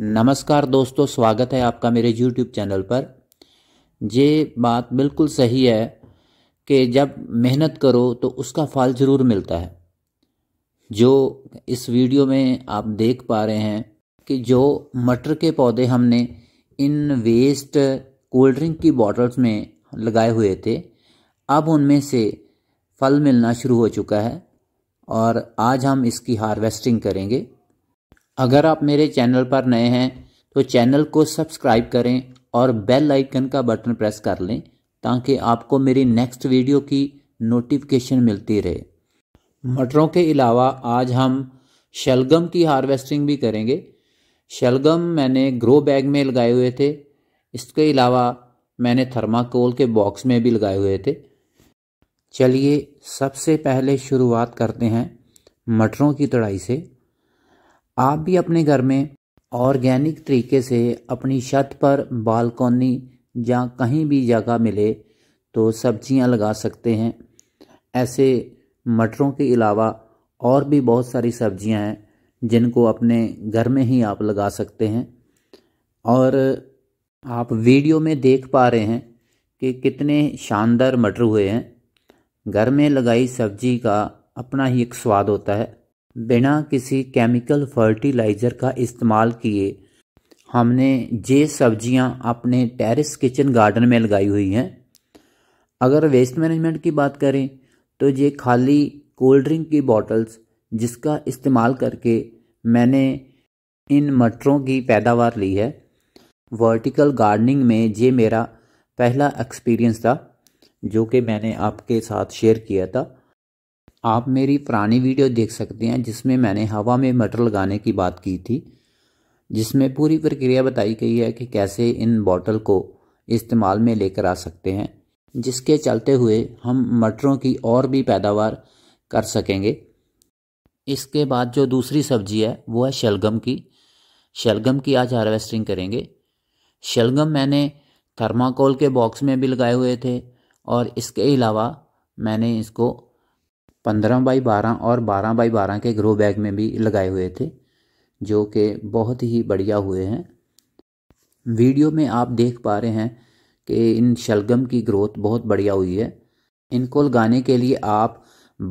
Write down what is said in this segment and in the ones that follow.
नमस्कार दोस्तों स्वागत है आपका मेरे YouTube चैनल पर ये बात बिल्कुल सही है कि जब मेहनत करो तो उसका फल ज़रूर मिलता है जो इस वीडियो में आप देख पा रहे हैं कि जो मटर के पौधे हमने इन वेस्ट कोल्ड ड्रिंक की बॉटल्स में लगाए हुए थे अब उनमें से फल मिलना शुरू हो चुका है और आज हम इसकी हार्वेस्टिंग करेंगे अगर आप मेरे चैनल पर नए हैं तो चैनल को सब्सक्राइब करें और बेल आइकन का बटन प्रेस कर लें ताकि आपको मेरी नेक्स्ट वीडियो की नोटिफिकेशन मिलती रहे मटरों के अलावा आज हम शलगम की हार्वेस्टिंग भी करेंगे शलगम मैंने ग्रो बैग में लगाए हुए थे इसके अलावा मैंने थर्माकोल के बॉक्स में भी लगाए हुए थे चलिए सबसे पहले शुरुआत करते हैं मटरों की तड़ाई से आप भी अपने घर में ऑर्गेनिक तरीके से अपनी छत पर बालकोनी या कहीं भी जगह मिले तो सब्जियां लगा सकते हैं ऐसे मटरों के अलावा और भी बहुत सारी सब्जियां हैं जिनको अपने घर में ही आप लगा सकते हैं और आप वीडियो में देख पा रहे हैं कि कितने शानदार मटर हुए हैं घर में लगाई सब्जी का अपना ही एक स्वाद होता है बिना किसी केमिकल फर्टिलाइज़र का इस्तेमाल किए हमने ये सब्जियां अपने टेरेस किचन गार्डन में लगाई हुई हैं अगर वेस्ट मैनेजमेंट की बात करें तो ये खाली कोल्ड ड्रिंक की बॉटल्स जिसका इस्तेमाल करके मैंने इन मटरों की पैदावार ली है वर्टिकल गार्डनिंग में ये मेरा पहला एक्सपीरियंस था जो कि मैंने आपके साथ शेयर किया था आप मेरी पुरानी वीडियो देख सकते हैं जिसमें मैंने हवा में मटर लगाने की बात की थी जिसमें पूरी प्रक्रिया बताई गई है कि कैसे इन बॉटल को इस्तेमाल में लेकर आ सकते हैं जिसके चलते हुए हम मटरों की और भी पैदावार कर सकेंगे इसके बाद जो दूसरी सब्जी है वो है शलगम की शलगम की आज हार्वेस्टिंग करेंगे शलगम मैंने थर्माकोल के बॉक्स में भी लगाए हुए थे और इसके अलावा मैंने इसको पंद्रह बाई बारह और बारह बाई बारह के ग्रो बैग में भी लगाए हुए थे जो कि बहुत ही बढ़िया हुए हैं वीडियो में आप देख पा रहे हैं कि इन शलगम की ग्रोथ बहुत बढ़िया हुई है इनको लगाने के लिए आप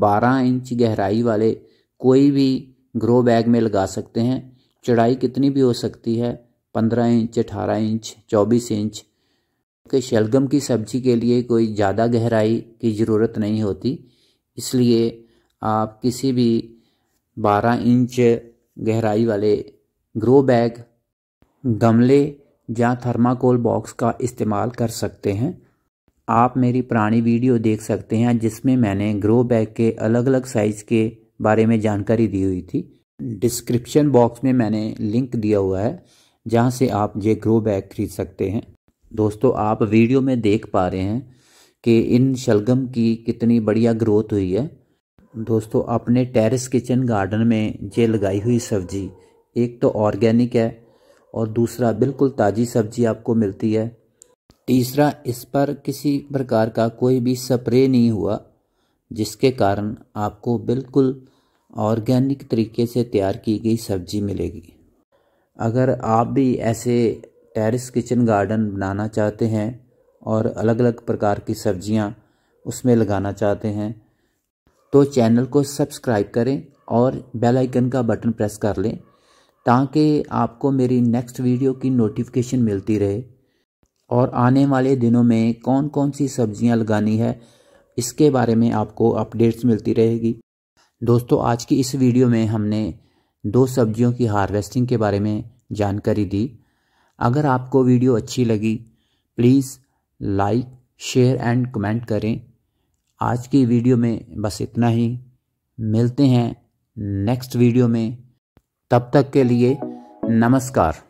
12 इंच गहराई वाले कोई भी ग्रो बैग में लगा सकते हैं चढ़ाई कितनी भी हो सकती है 15 इंच 18 इंच 24 इंच के शलगम की सब्जी के लिए कोई ज़्यादा गहराई की ज़रूरत नहीं होती इसलिए आप किसी भी 12 इंच गहराई वाले ग्रो बैग गमले या थर्माकोल बॉक्स का इस्तेमाल कर सकते हैं आप मेरी पुरानी वीडियो देख सकते हैं जिसमें मैंने ग्रो बैग के अलग अलग साइज़ के बारे में जानकारी दी हुई थी डिस्क्रिप्शन बॉक्स में मैंने लिंक दिया हुआ है जहाँ से आप ये ग्रो बैग खरीद सकते हैं दोस्तों आप वीडियो में देख पा रहे हैं कि इन शलगम की कितनी बढ़िया ग्रोथ हुई है दोस्तों अपने टेरेस किचन गार्डन में ये लगाई हुई सब्जी एक तो ऑर्गेनिक है और दूसरा बिल्कुल ताज़ी सब्जी आपको मिलती है तीसरा इस पर किसी प्रकार का कोई भी स्प्रे नहीं हुआ जिसके कारण आपको बिल्कुल ऑर्गेनिक तरीके से तैयार की गई सब्जी मिलेगी अगर आप भी ऐसे टेरेस किचन गार्डन बनाना चाहते हैं और अलग अलग प्रकार की सब्जियां उसमें लगाना चाहते हैं तो चैनल को सब्सक्राइब करें और बेल आइकन का बटन प्रेस कर लें ताकि आपको मेरी नेक्स्ट वीडियो की नोटिफिकेशन मिलती रहे और आने वाले दिनों में कौन कौन सी सब्जियां लगानी है इसके बारे में आपको अपडेट्स मिलती रहेगी दोस्तों आज की इस वीडियो में हमने दो सब्जियों की हार्वेस्टिंग के बारे में जानकारी दी अगर आपको वीडियो अच्छी लगी please like share and comment करें आज की वीडियो में बस इतना ही मिलते हैं नेक्स्ट वीडियो में तब तक के लिए नमस्कार